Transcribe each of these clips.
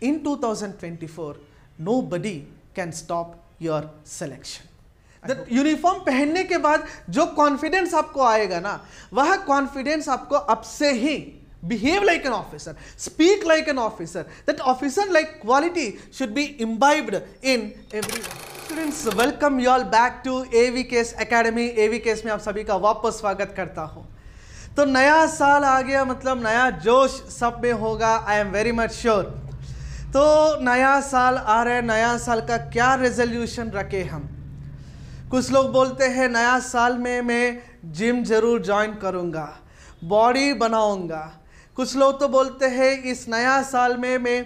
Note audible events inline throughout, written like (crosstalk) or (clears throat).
in 2024 nobody can stop your selection uniform पहनने के बाद जो कॉन्फिडेंस आपको आएगा ना वह कॉन्फिडेंस आपको अब से ही behave like an officer speak like an officer that officer like quality should be imbibed in every students welcome you all back to A V case academy A V case में आप सभी का वापस स्वागत करता हूँ तो नया साल आ गया मतलब नया जोश सब में होगा I am very much sure तो नया साल आ रहा है नया साल का क्या रेजोल्यूशन रखें हम कुछ लोग बोलते हैं नया साल में मैं जिम ज़रूर ज्वाइन करूँगा बॉडी बनाऊँगा कुछ लोग तो बोलते हैं इस नया साल में मैं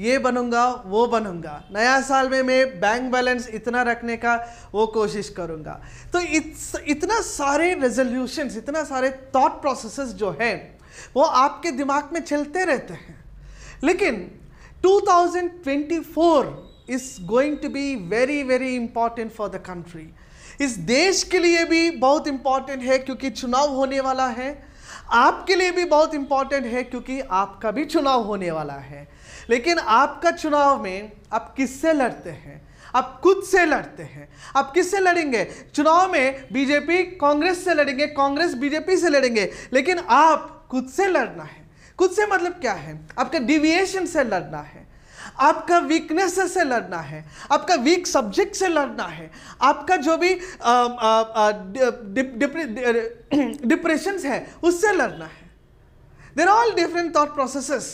ये बनूंगा वो बनूंगा नया साल में मैं बैंक बैलेंस इतना रखने का वो कोशिश करूंगा तो इत, इतना सारे रेजोल्यूशंस इतना सारे थॉट प्रोसेसेस जो है वो आपके दिमाग में चलते रहते हैं लेकिन 2024 is going to be very very important for the country. इस देश के लिए भी बहुत इम्पॉर्टेंट है क्योंकि चुनाव होने वाला है आपके लिए भी बहुत इम्पॉर्टेंट है क्योंकि आपका भी चुनाव होने वाला है लेकिन आपका चुनाव में आप किससे लड़ते हैं आप खुद से लड़ते हैं आप किससे लड़ेंगे चुनाव में बीजेपी कांग्रेस से लड़ेंगे कांग्रेस बीजेपी से लड़ेंगे लेकिन आप खुद से लड़ना है खुद से मतलब क्या है आपका डिविएशन से लड़ना है आपका वीकनेस से लड़ना है आपका वीक सब्जेक्ट से लड़ना है आपका जो भी डिप्रेशन (clears throat) है उससे लड़ना है there all different thought processes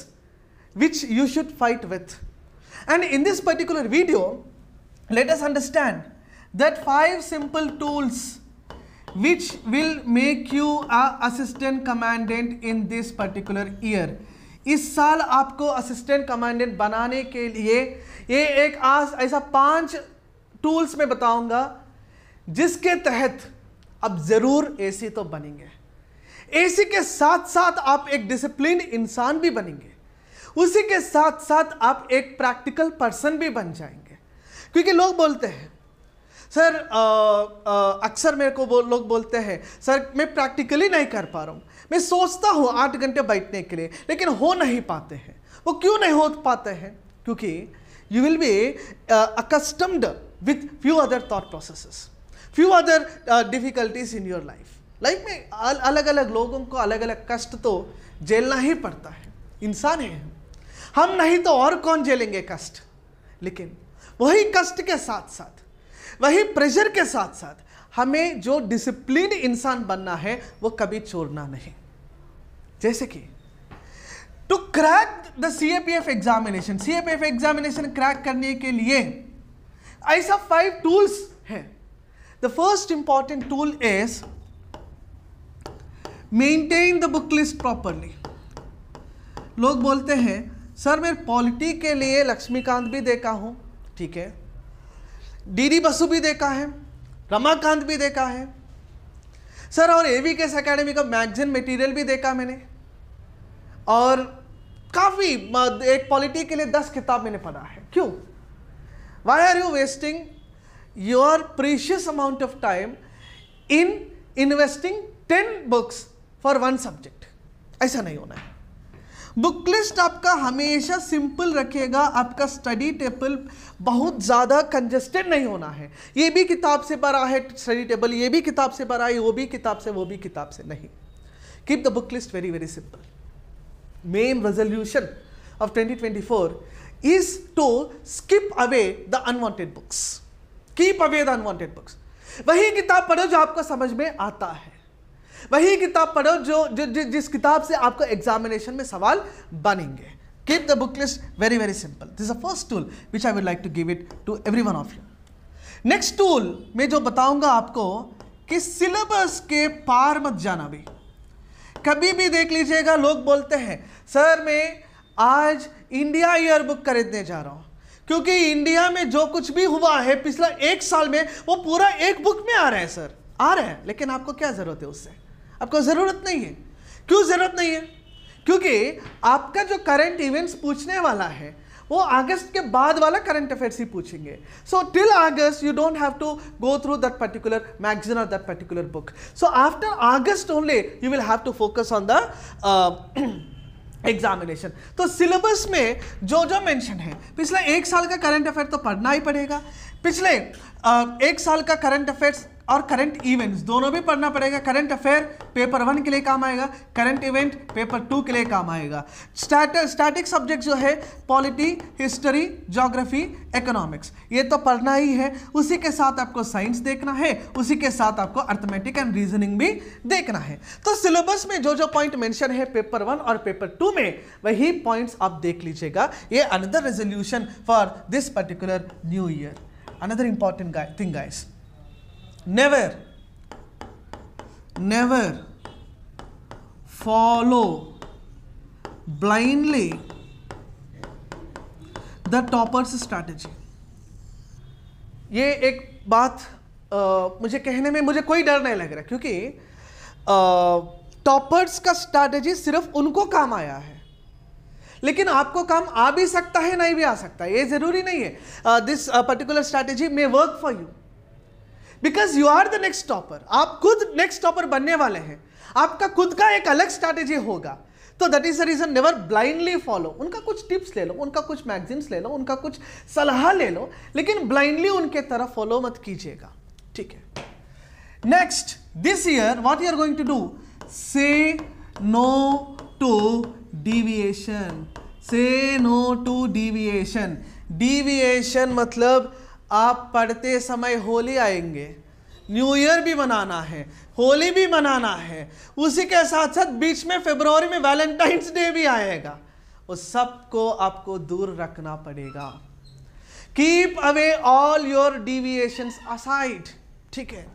which you should fight with and in this particular video let us understand that five simple tools which will make you a assistant commandant in this particular year इस साल आपको assistant commandant बनाने के लिए ये एक आज ऐसा पांच टूल्स में बताऊंगा जिसके तहत अब ज़रूर एसी तो बनेंगे एसी के साथ साथ आप एक डिसिप्लिन इंसान भी बनेंगे उसी के साथ साथ आप एक प्रैक्टिकल पर्सन भी बन जाएंगे क्योंकि लोग बोलते हैं सर अक्सर मेरे को बो, लोग बोलते हैं सर मैं प्रैक्टिकली नहीं कर पा रहा हूँ मैं सोचता हूँ आठ घंटे बैठने के लिए लेकिन हो नहीं पाते हैं वो क्यों नहीं हो पाते हैं क्योंकि you will be accustomed with few other other process few other difficulties in your life life में अलग अलग लोगों को अलग अलग कष्ट तो झेलना ही पड़ता है इंसान है हम नहीं तो और कौन झेलेंगे कष्ट लेकिन वही कष्ट के साथ साथ वही प्रेशर के साथ साथ हमें जो डिसिप्लिन इंसान बनना है वो कभी छोड़ना नहीं जैसे कि to crack the C A P F examination C A P F examination crack करने के लिए ऐसा फाइव टूल्स है the first important tool is maintain the book list properly लोग बोलते हैं सर मैं पॉलिटी के लिए लक्ष्मीकांत भी देखा हूं ठीक है डीडी बसु भी देखा है रमाकांत भी देखा है सर और ए वी केस अकेडमी का मैगजीन मटेरियल भी देखा मैंने और काफ़ी एक पॉलिटी के लिए दस किताब मैंने पढ़ा है क्यों why are you wasting your precious amount of time in investing ten books for one subject ऐसा नहीं होना है बुक लिस्ट आपका हमेशा सिंपल रखेगा आपका स्टडी टेबल बहुत ज़्यादा कंजेस्टेड नहीं होना है ये भी किताब से भरा है स्टडी टेबल ये भी किताब से भरा है वो भी किताब से वो भी किताब से नहीं keep the book list very very simple main resolution of 2024 is to skip away the unwanted books keep away the unwanted books वही किताब पढ़ो जो आपको समझ में आता है वही किताब पढ़ो जो जि, जि, जिस किताब से आपको एग्जामिनेशन में सवाल बनेंगे keep the book list very very simple this a first tool which I would like to give it to every one of you next tool मैं जो बताऊंगा आपको कि सिलेबस के पार मत जाना भी कभी भी देख लीजिएगा लोग बोलते हैं सर मैं आज इंडिया ईयर बुक खरीदने जा रहा हूँ क्योंकि इंडिया में जो कुछ भी हुआ है पिछला एक साल में वो पूरा एक बुक में आ रहा है सर आ रहा है लेकिन आपको क्या ज़रूरत है उससे आपको ज़रूरत नहीं है क्यों ज़रूरत नहीं है क्योंकि आपका जो करंट इवेंट्स पूछने वाला है वो अगस्त के बाद वाला करंट अफेयर्स ही पूछेंगे so till August you don't have to go through that particular magazine और that particular book so after August only you will have to focus on the examination तो सिलेबस में जो जो मेंशन है पिछले एक साल का करंट अफेयर तो पढ़ना ही पड़ेगा पिछले uh, एक साल का करंट अफेयर्स और करंट इवेंट्स दोनों भी पढ़ना पड़ेगा करंट अफेयर पेपर वन के लिए काम आएगा करंट इवेंट पेपर टू के लिए काम आएगा स्टैटिक सब्जेक्ट जो है पॉलिटी हिस्ट्री जोग्राफी इकोनॉमिक्स ये तो पढ़ना ही है उसी के साथ आपको साइंस देखना है उसी के साथ आपको अर्थमेटिक एंड रीजनिंग भी देखना है तो सिलेबस में जो जो पॉइंट मैंशन है पेपर वन और पेपर टू में वही पॉइंट्स आप देख लीजिएगा ये another resolution for this particular new year another important thing guys never never follow blindly the toppers strategy ये एक बात आ, मुझे कहने में मुझे कोई डर नहीं लग रहा क्योंकि टॉपर्स का स्ट्रैटेजी सिर्फ उनको काम आया है लेकिन आपको काम आ भी सकता है नहीं भी आ सकता ये ज़रूरी नहीं है this particular strategy may work for you because you are the next topper आप खुद नेक्स्ट टॉपर बनने वाले हैं आपका खुद का एक अलग स्ट्रैटेजी होगा तो that is the reason never blindly follow उनका कुछ टिप्स ले लो उनका कुछ मैगजीन्स ले लो उनका कुछ सलाह ले लो लेकिन ब्लाइंडली उनके तरफ फॉलो मत कीजिएगा ठीक है next this year what you are going to do say no to deviation say no to deviation deviation मतलब आप पढ़ते समय होली आएंगे न्यू ईयर भी मनाना है होली भी मनाना है उसी के साथ साथ बीच में फेबरवरी में वैलेंटाइंस डे भी आएगा उस सबको आपको दूर रखना पड़ेगा keep away all your deviation aside ठीक है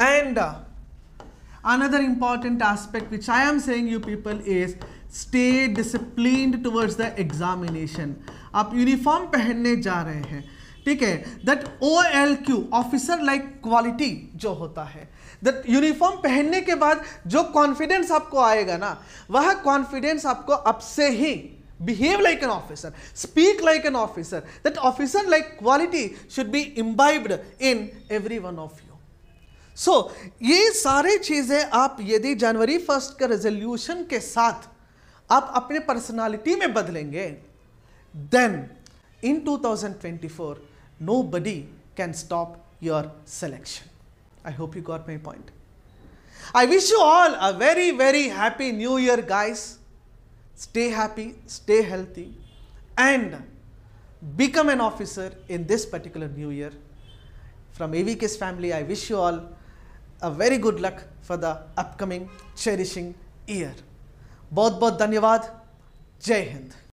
and another important aspect which I am saying you people is stay discipline towards the examination आप यूनिफॉर्म पहनने जा रहे हैं ठीक है that O L Q officer like quality जो होता है दैट यूनिफॉर्म पहनने के बाद जो कॉन्फिडेंस आपको आएगा ना वह कॉन्फिडेंस आपको अब से ही behave like an officer speak like an officer that officer like quality should be imbibed in every one of you so ये सारे चीज़ें आप यदि जनवरी फर्स्ट के रेजोल्यूशन के साथ आप अपने पर्सनालिटी में बदलेंगे then in 2024 nobody can stop your selection. I hope you got my point. I wish you all a very, very happy new year, guys. Stay happy, stay healthy, and become an officer in this particular new year. From AVK's family, I wish you all a very good luck for the upcoming cherishing year. बहुत बहुत धन्यवाद जय हिंद